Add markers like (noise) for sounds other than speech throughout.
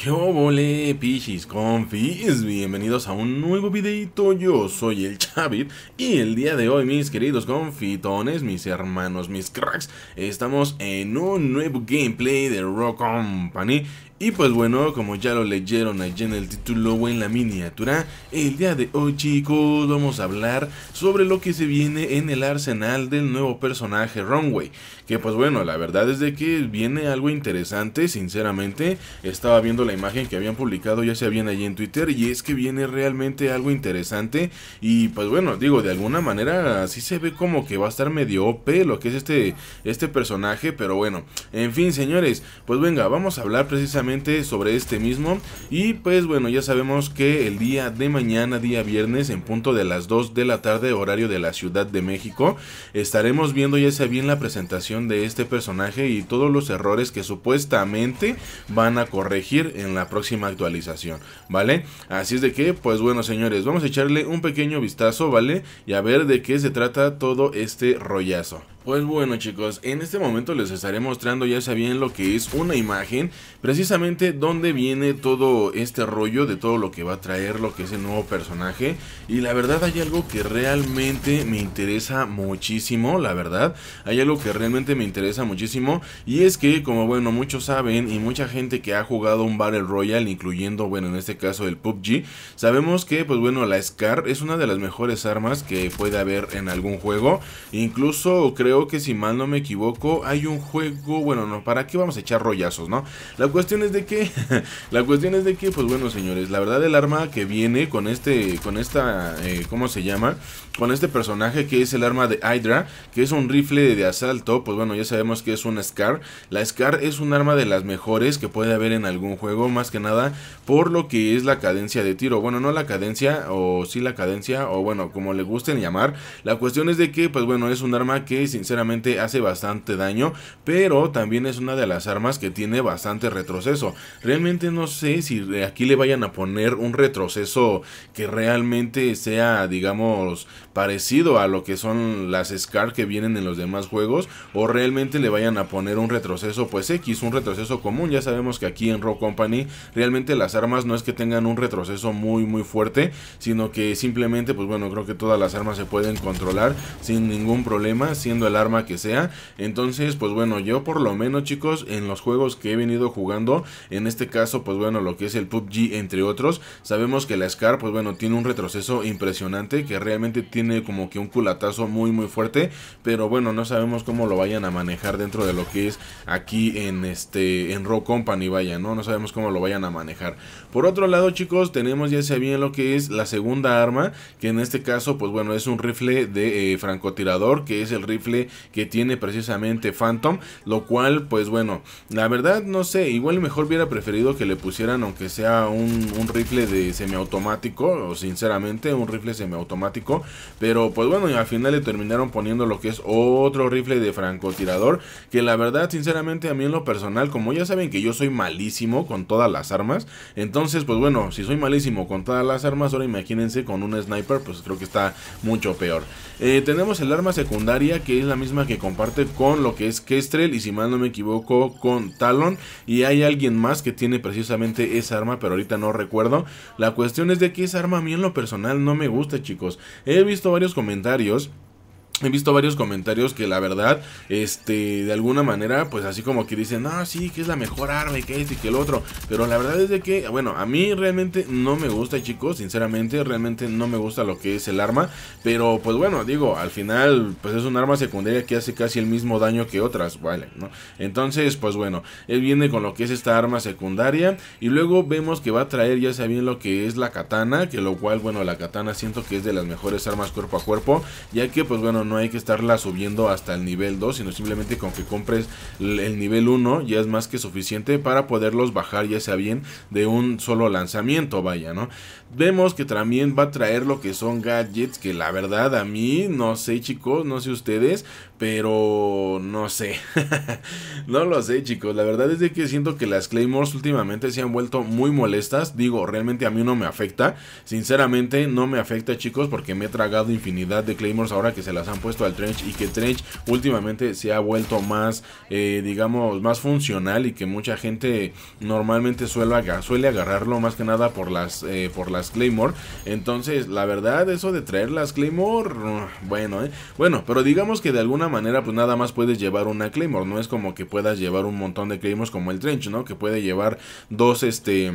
¿Qué obole, pichis confis? Bienvenidos a un nuevo videito, yo soy el Chavit y el día de hoy, mis queridos confitones, mis hermanos, mis cracks, estamos en un nuevo gameplay de Rock Company y pues bueno, como ya lo leyeron allí en el título o en la miniatura, el día de hoy chicos vamos a hablar sobre lo que se viene en el arsenal del nuevo personaje Runway. Que pues bueno, la verdad es de que viene algo interesante, sinceramente. Estaba viendo la imagen que habían publicado ya se habían allí en Twitter y es que viene realmente algo interesante. Y pues bueno, digo, de alguna manera así se ve como que va a estar medio OP lo que es este, este personaje. Pero bueno, en fin señores, pues venga, vamos a hablar precisamente sobre este mismo. Y pues bueno, ya sabemos que el día de mañana, día viernes, en punto de las 2 de la tarde, horario de la Ciudad de México, estaremos viendo ya sea bien la presentación de este personaje y todos los errores que supuestamente van a corregir en la próxima actualización, ¿vale? Así es de que, pues bueno, señores, vamos a echarle un pequeño vistazo, ¿vale? Y a ver de qué se trata todo este rollazo. Pues bueno chicos, en este momento les estaré mostrando ya sabían lo que es una imagen, precisamente donde viene todo este rollo de todo lo que va a traer lo que es el nuevo personaje y la verdad hay algo que realmente me interesa muchísimo, la verdad, hay algo que realmente me interesa muchísimo y es que como bueno muchos saben y mucha gente que ha jugado un Battle Royale incluyendo bueno en este caso el PUBG, sabemos que pues bueno la SCAR es una de las mejores armas que puede haber en algún juego, incluso creo que si mal no me equivoco, hay un juego, bueno, no, ¿para qué vamos a echar rollazos, no? La cuestión es de que, (laughs) la cuestión es de que, pues bueno, señores, la verdad el arma que viene con este, con esta, eh, ¿cómo se llama? Con este personaje que es el arma de Hydra, que es un rifle de asalto, pues bueno, ya sabemos que es una Scar. La Scar es un arma de las mejores que puede haber en algún juego, más que nada por lo que es la cadencia de tiro. Bueno, no la cadencia, o si la cadencia, o bueno, como le gusten llamar. La cuestión es de que, pues bueno, es un arma que sin sinceramente hace bastante daño, pero también es una de las armas que tiene bastante retroceso. Realmente no sé si aquí le vayan a poner un retroceso que realmente sea, digamos, parecido a lo que son las SCAR que vienen en los demás juegos, o realmente le vayan a poner un retroceso, pues X, un retroceso común. Ya sabemos que aquí en Raw Company realmente las armas no es que tengan un retroceso muy, muy fuerte, sino que simplemente, pues bueno, creo que todas las armas se pueden controlar sin ningún problema, siendo el arma que sea. Entonces, pues bueno, yo por lo menos, chicos, en los juegos que he venido jugando, en este caso, pues bueno, lo que es el PUBG, entre otros, sabemos que la SCAR, pues bueno, tiene un retroceso impresionante, que realmente tiene como que un culatazo muy, muy fuerte, pero bueno, no sabemos cómo lo vayan a manejar dentro de lo que es aquí en este, en Rock Company, vaya, ¿no? No sabemos cómo lo vayan a manejar. Por otro lado, chicos, tenemos ya se bien lo que es la segunda arma, que en este caso, pues bueno, es un rifle de eh, francotirador, que es el rifle que tiene precisamente Phantom, lo cual pues bueno, la verdad no sé, igual mejor hubiera preferido que le pusieran aunque sea un, rifle de semiautomático, o sinceramente un rifle semiautomático, pero pues bueno, y al final le terminaron poniendo lo que es otro rifle de francotirador, que la verdad sinceramente a mí en lo personal, como ya saben que yo soy malísimo con todas las armas, entonces pues bueno, si soy malísimo con todas las armas, ahora imagínense con un sniper, pues creo que está mucho peor. Eh, tenemos el arma secundaria que es la misma que comparte con lo que es Kestrel y si mal no me equivoco con Talon. Y hay alguien más que tiene precisamente esa arma, pero ahorita no recuerdo. La cuestión es de que esa arma a mí en lo personal no me gusta, chicos. He visto varios comentarios He visto varios comentarios que la verdad, este, de alguna manera, pues así como que dicen, Ah, sí, que es la mejor arma y que este y que el otro. Pero la verdad es de que, bueno, a mí realmente no me gusta, chicos, sinceramente, realmente no me gusta lo que es el arma. Pero pues bueno, digo, al final, pues es un arma secundaria que hace casi el mismo daño que otras, vale, ¿no? Entonces, pues bueno, él viene con lo que es esta arma secundaria. Y luego vemos que va a traer, ya saben lo que es la katana, que lo cual, bueno, la katana siento que es de las mejores armas cuerpo a cuerpo, ya que, pues bueno, no hay que estarla subiendo hasta el nivel 2, sino simplemente con que compres el nivel 1 ya es más que suficiente para poderlos bajar ya sea bien de un solo lanzamiento, vaya, ¿no? Vemos que también va a traer lo que son gadgets que la verdad a mí no sé chicos, no sé ustedes, pero no sé. (laughs) no lo sé chicos, la verdad es de que siento que las Claymores últimamente se han vuelto muy molestas. Digo, realmente a mí no me afecta. Sinceramente no me afecta chicos porque me he tragado infinidad de Claymores ahora que se las han puesto al Trench y que Trench últimamente se ha vuelto más, eh, digamos, más funcional y que mucha gente normalmente suele, agarrarlo más que nada por las... Eh, por las Claymore. Entonces, la verdad, eso de traer las Claymore, bueno, ¿eh? Bueno, pero digamos que de alguna manera, pues nada más puedes llevar una Claymore. No es como que puedas llevar un montón de Claymores como el Trench, ¿no? Que puede llevar dos, este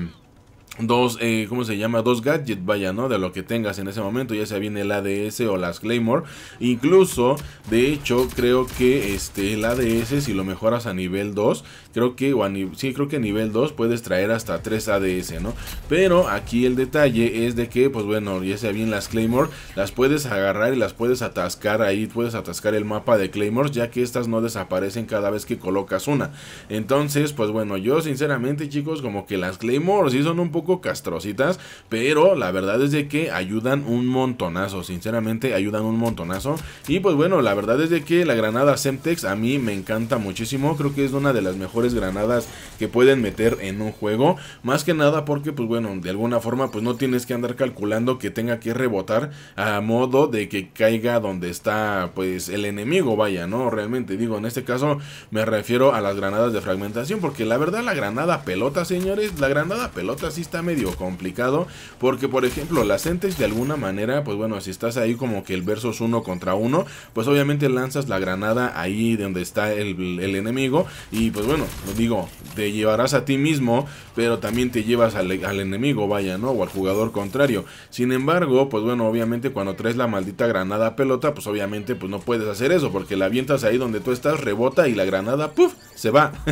dos, como eh, ¿cómo se llama? Dos gadgets, vaya, ¿no? De lo que tengas en ese momento, ya sea bien el ADS o las Claymore. Incluso, de hecho, creo que este, el ADS, si lo mejoras a nivel 2, creo que, sí, creo que a nivel 2 puedes traer hasta 3 ADS, ¿no? Pero aquí el detalle es de que, pues bueno, ya sea bien las Claymore, las puedes agarrar y las puedes atascar ahí, puedes atascar el mapa de Claymore ya que estas no desaparecen cada vez que colocas una. Entonces, pues bueno, yo sinceramente, chicos, como que las Claymore sí son un poco castrositas, pero la verdad es de que ayudan un montonazo, sinceramente ayudan un montonazo. Y pues bueno, la verdad es de que la granada Semtex a mí me encanta muchísimo, creo que es una de las mejores granadas que pueden meter en un juego. Más que nada porque, pues bueno, de alguna forma, pues no tienes que andar calculando que tenga que rebotar a modo de que caiga donde está, pues, el enemigo, vaya, ¿no? Realmente, digo, en este caso me refiero a las granadas de fragmentación, porque la verdad la granada pelota, señores, la granada pelota sí está medio complicado, porque, por ejemplo, las entes de alguna manera, pues bueno, si estás ahí como que el versus uno contra uno, pues obviamente lanzas la granada ahí donde está el enemigo y pues bueno, digo, te llevarás a ti mismo, pero también te llevas al, enemigo, vaya, ¿no? O al jugador contrario. Sin embargo, pues bueno, obviamente cuando traes la maldita granada pelota, pues obviamente pues no puedes hacer eso, porque la avientas ahí donde tú estás, rebota y la granada, puff, se va. (laughs)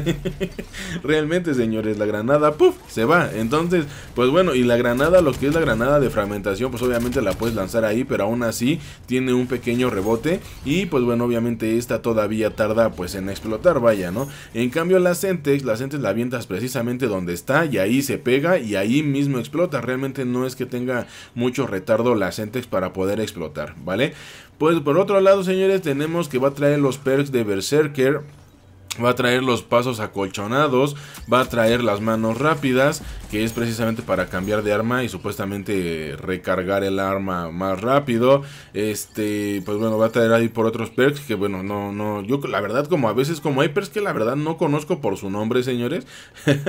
Realmente, señores, la granada, puff, se va. Entonces, pues bueno, y la granada, lo que es la granada de fragmentación, pues obviamente la puedes lanzar ahí, pero aún así tiene un pequeño rebote y pues bueno, obviamente esta todavía tarda pues en explotar, vaya, ¿no? En cambio la la Sentex, la Centex la avientas precisamente donde está y ahí se pega y ahí mismo explota. Realmente no es que tenga mucho retardo la Centex para poder explotar, ¿vale? Pues por otro lado, señores, tenemos que va a traer los perks de Berserker Va a traer los pasos acolchonados, va a traer las manos rápidas, que es precisamente para cambiar de arma y supuestamente recargar el arma más rápido. Este, pues bueno, va a traer ahí por otros perks que bueno, no, no, yo la verdad como a veces como hay perks que la verdad no conozco por su nombre, señores.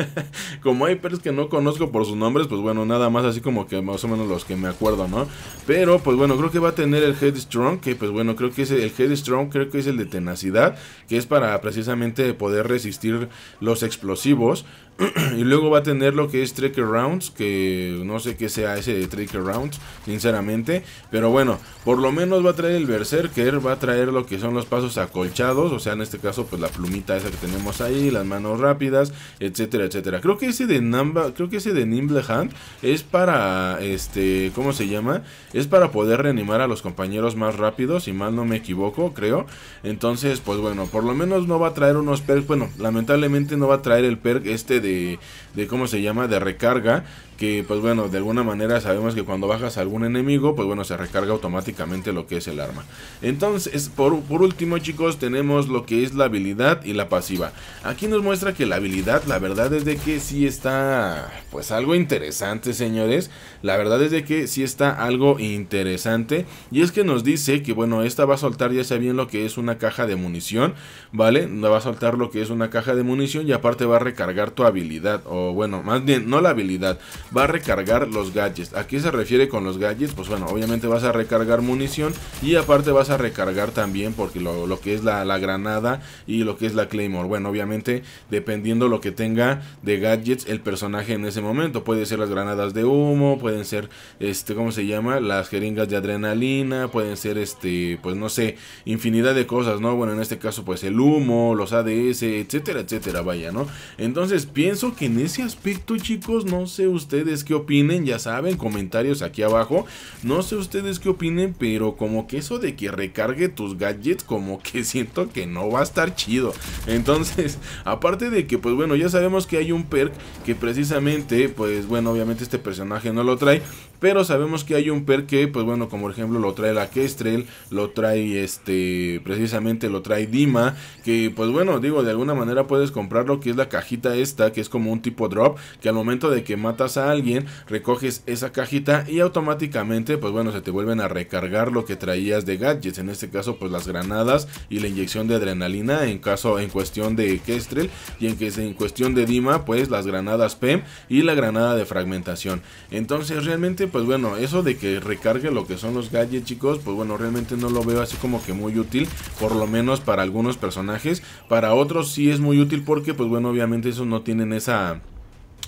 (laughs) como hay perks que no conozco por sus nombres, pues bueno, nada más así como que más o menos los que me acuerdo, ¿no? Pero pues bueno, creo que va a tener el Headstrong, que pues bueno, creo que es el, head Headstrong, creo que es el de tenacidad, que es para precisamente de poder resistir los explosivos, (clears throat) y luego va a tener lo que es Trek Rounds, que no sé qué sea ese de Trek Rounds, sinceramente. Pero bueno, por lo menos va a traer el Berserker, va a traer lo que son los pasos acolchados, o sea, en este caso, pues la plumita esa que tenemos ahí, las manos rápidas, etcétera, etcétera. Creo que ese de Namba, creo que ese de Nimble Hand es para, este, ¿cómo se llama? Es para poder reanimar a los compañeros más rápidos, si mal no me equivoco, creo. Entonces, pues bueno, por lo menos no va a traer unos perks, bueno, lamentablemente no va a traer el perk este de, de, ¿cómo se llama? De recarga que pues bueno, de alguna manera sabemos que cuando bajas a algún enemigo, pues bueno, se recarga automáticamente lo que es el arma. Entonces, por, último chicos, tenemos lo que es la habilidad y la pasiva. Aquí nos muestra que la habilidad, la verdad es de que sí está, pues algo interesante señores. La verdad es de que sí está algo interesante. Y es que nos dice que bueno, esta va a soltar ya sea bien lo que es una caja de munición, ¿vale? Va a soltar lo que es una caja de munición y aparte va a recargar tu habilidad. O bueno, más bien, no la habilidad va a recargar los gadgets. ¿A qué se refiere con los gadgets? Pues bueno, obviamente vas a recargar munición y aparte vas a recargar también porque lo, que es la, granada y lo que es la claymore. Bueno, obviamente dependiendo lo que tenga de gadgets el personaje en ese momento. Puede ser las granadas de humo, pueden ser, este, ¿cómo se llama? Las jeringas de adrenalina, pueden ser, este, pues no sé, infinidad de cosas, ¿no? Bueno, en este caso pues el humo, los ADS, etcétera, etcétera, vaya, ¿no? Entonces pienso que en ese aspecto chicos, no sé ustedes ustedes qué opinen, ya saben, comentarios aquí abajo. No sé ustedes qué opinen, pero como que eso de que recargue tus gadgets, como que (laughs) siento que no va a estar chido. Entonces, (laughs) aparte de que, pues bueno, ya sabemos que hay un perk que precisamente, pues bueno, obviamente este personaje no lo trae, pero sabemos que hay un per que, pues bueno, como ejemplo lo trae la Kestrel, lo trae este, precisamente lo trae Dima, que pues bueno, digo, de alguna manera puedes comprarlo, que es la cajita esta, que es como un tipo drop, que al momento de que matas a alguien, recoges esa cajita y automáticamente, pues bueno, se te vuelven a recargar lo que traías de gadgets, en este caso pues las granadas y la inyección de adrenalina en caso en cuestión de Kestrel y en que en cuestión de Dima, pues las granadas PEM y la granada de fragmentación. Entonces, realmente pues bueno, eso de que recargue lo que son los gadgets, chicos, pues bueno, realmente no lo veo así como que muy útil, por lo menos para algunos personajes. Para otros sí es muy útil porque, pues bueno, obviamente esos no tienen esa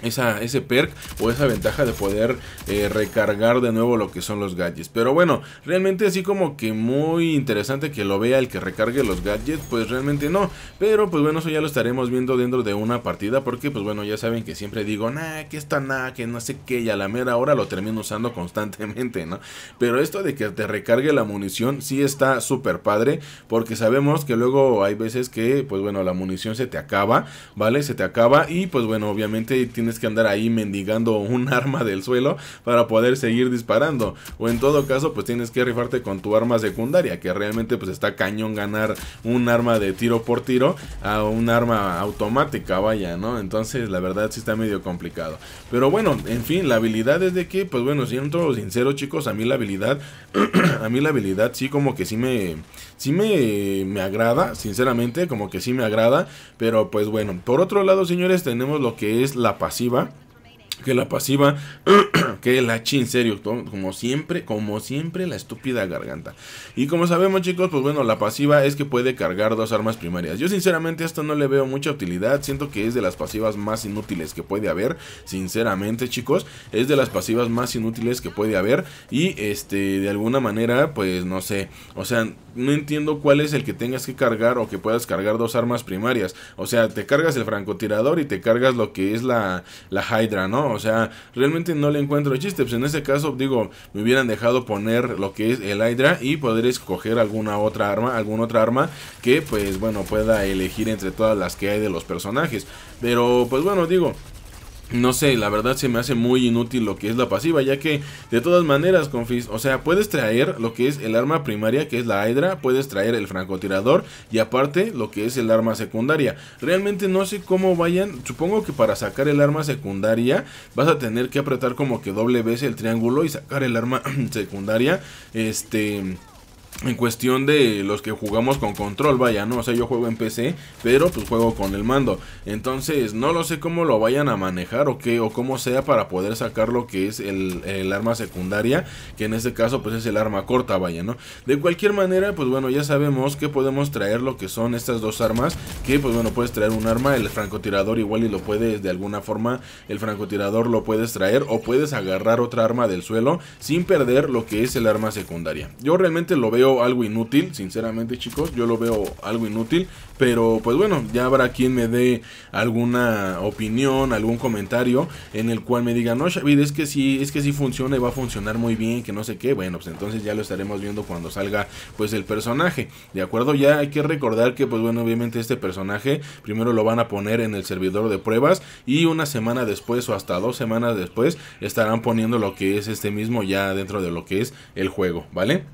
esa, ese perk o esa ventaja de poder eh, recargar de nuevo lo que son los gadgets. Pero bueno, realmente así como que muy interesante que lo vea el que recargue los gadgets, pues realmente no. Pero pues bueno, eso ya lo estaremos viendo dentro de una partida porque pues bueno, ya saben que siempre digo, nah, que está nada, que no sé qué, y a la mera hora lo termino usando constantemente, ¿no? Pero esto de que te recargue la munición sí está súper padre porque sabemos que luego hay veces que pues bueno, la munición se te acaba, ¿vale? Se te acaba y pues bueno, obviamente tiene tienes que andar ahí mendigando un (laughs) arma del suelo para poder seguir disparando. O en todo caso, pues tienes que rifarte con tu arma secundaria, que realmente pues está cañón ganar un arma de tiro por tiro a un arma automática, vaya, ¿no? Entonces la verdad sí está medio complicado. Pero bueno, en fin, la habilidad es de que, pues bueno, siendo sincero chicos, a mí la habilidad, (clears throat) a mí la habilidad sí como que sí me sí me, me agrada, sinceramente, como que sí me agrada. Pero pues bueno, por otro lado, señores, tenemos lo que es la pasiva que la pasiva, (clears throat) que la chin, serio, como siempre, como siempre, la estúpida garganta. Y como sabemos chicos, pues bueno, la pasiva es que puede cargar dos armas primarias. Yo sinceramente a esto no le veo mucha utilidad, siento que es de las pasivas más inútiles que puede haber, sinceramente chicos, es de las pasivas más inútiles que puede haber y este, de alguna manera, pues no sé, o sea, no entiendo cuál es el que tengas que cargar o que puedas cargar dos armas primarias. O sea, te cargas el francotirador y te cargas lo que es la, la Hydra, ¿no? o sea, realmente no le encuentro chiste. Pues, en este caso, digo, me hubieran dejado poner lo que es el Hydra y poder escoger alguna otra arma, alguna otra arma que pues bueno pueda elegir entre todas las que hay de los personajes. Pero pues bueno, digo, no sé, la verdad se me hace muy inútil lo que es la pasiva, ya que de todas maneras, confis, o sea, puedes traer lo que es el arma primaria, que es la Hydra, puedes traer el francotirador y aparte lo que es el arma secundaria. Realmente no sé cómo vayan, supongo que para sacar el arma secundaria vas a tener que apretar como que doble vez el triángulo y sacar el arma (clears throat) secundaria, este en cuestión de los que jugamos con control, vaya, ¿no? O sea, yo juego en PC, pero pues juego con el mando. Entonces, no lo sé cómo lo vayan a manejar o qué, o cómo sea para poder sacar lo que es el, el, arma secundaria, que en este caso pues es el arma corta, vaya, ¿no? De cualquier manera, pues bueno, ya sabemos que podemos traer lo que son estas dos armas, que pues bueno, puedes traer un arma, el francotirador igual y lo puedes de alguna forma, el francotirador lo puedes traer o puedes agarrar otra arma del suelo sin perder lo que es el arma secundaria. Yo realmente lo veo algo inútil, sinceramente chicos, yo lo veo algo inútil, pero pues bueno, ya habrá quien me dé alguna opinión, algún comentario en el cual me diga, no Xavid, es que si, es que si funciona y va a funcionar muy bien, que no sé qué, bueno, pues entonces ya lo estaremos viendo cuando salga pues el personaje, ¿de acuerdo? Ya hay que recordar que pues bueno, obviamente este personaje primero lo van a poner en el servidor de pruebas y una semana después o hasta dos semanas después estarán poniendo lo que es este mismo ya dentro de lo que es el juego, ¿vale?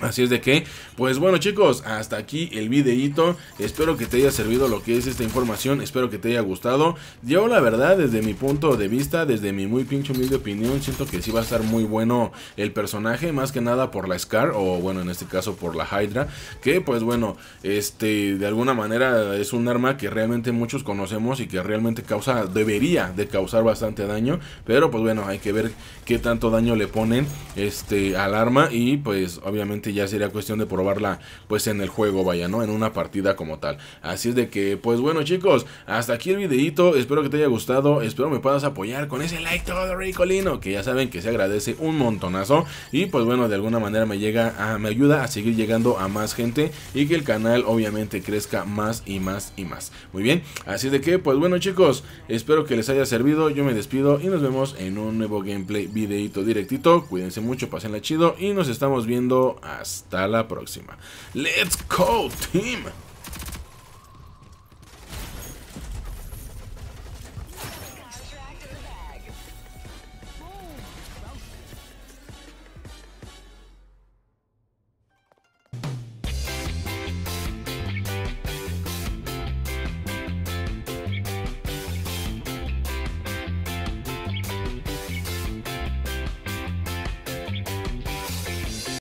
Así es de que, pues bueno chicos, hasta aquí el videito espero que te haya servido lo que es esta información, espero que te haya gustado, yo la verdad desde mi punto de vista, desde mi muy pinche humilde opinión, siento que sí va a estar muy bueno el personaje, más que nada por la Scar, o bueno en este caso por la Hydra, que pues bueno, este de alguna manera es un arma que realmente muchos conocemos y que realmente causa, debería de causar bastante daño, pero pues bueno, hay que ver qué tanto daño le ponen este al arma y pues obviamente ya sería cuestión de probarla pues en el juego, vaya, ¿no? En una partida como tal. Así es de que, pues bueno chicos, hasta aquí el videito, espero que te haya gustado, espero me puedas apoyar con ese like todo ricolino, que ya saben que se agradece un montonazo y pues bueno, de alguna manera me llega a, me ayuda a seguir llegando a más gente y que el canal obviamente crezca más y más y más. Muy bien, así es de que, pues bueno chicos, espero que les haya servido, yo me despido y nos vemos en un nuevo gameplay videito directito, cuídense mucho, pasenla chido y nos estamos viendo hasta la próxima. Let's go, team.